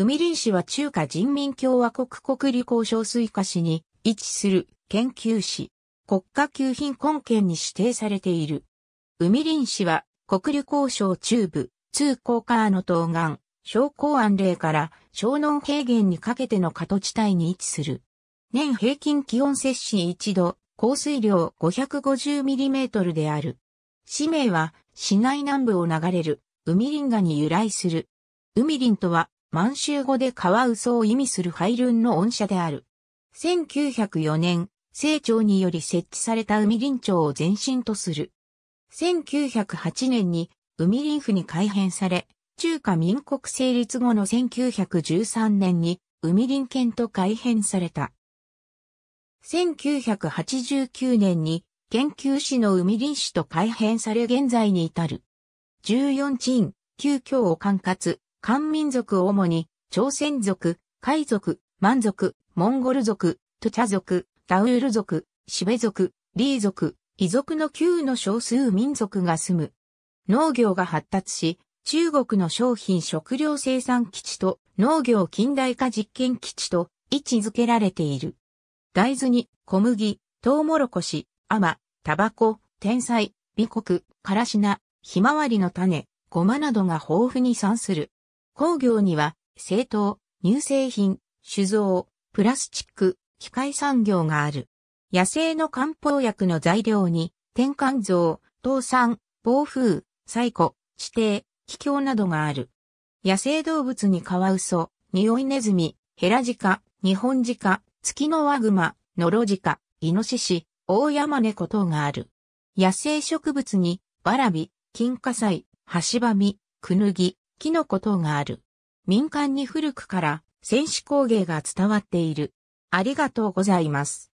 海林市は中華人民共和国国立交渉水化市に位置する研究市。国家級貧困県に指定されている。海林市は国立交渉中部、通カ川の東岸、小港安嶺から小南平原にかけての過渡地帯に位置する。年平均気温摂氏1度、降水量 550mm である。市名は市内南部を流れる海林河に由来する。海林とは満州語でカワウソを意味するハイルンの恩社である。1904年、清朝により設置された海林町を前身とする。1908年に海林府に改編され、中華民国成立後の1913年に海林県と改編された。1989年に研究士の海林市と改編され現在に至る。14鎮、9教を管轄、漢民族を主に、朝鮮族、海族、満族、モンゴル族、トチャ族、タウール族、シベ族、リー族、異族の旧の少数民族が住む。農業が発達し、中国の商品食料生産基地と農業近代化実験基地と位置づけられている。大豆に小麦、トウモロコシ、アマ、タバコ、天才、美国、カラシナ、ひまわりの種、ゴマなどが豊富に産する。工業には、製糖、乳製品、酒造、プラスチック、機械産業がある。野生の漢方薬の材料に、転換臓、倒産、暴風、細古、地底、気境などがある。野生動物にカワウソ、ニオイネズミ、ヘラジカ、ニホンジカ、ツキノワグマ、ノロジカ、イノシシ、オオヤマネコ等がある。野生植物に、ラビ、キンカサイ、ハシバミ、クヌギ、木のことがある。民間に古くから戦士工芸が伝わっている。ありがとうございます。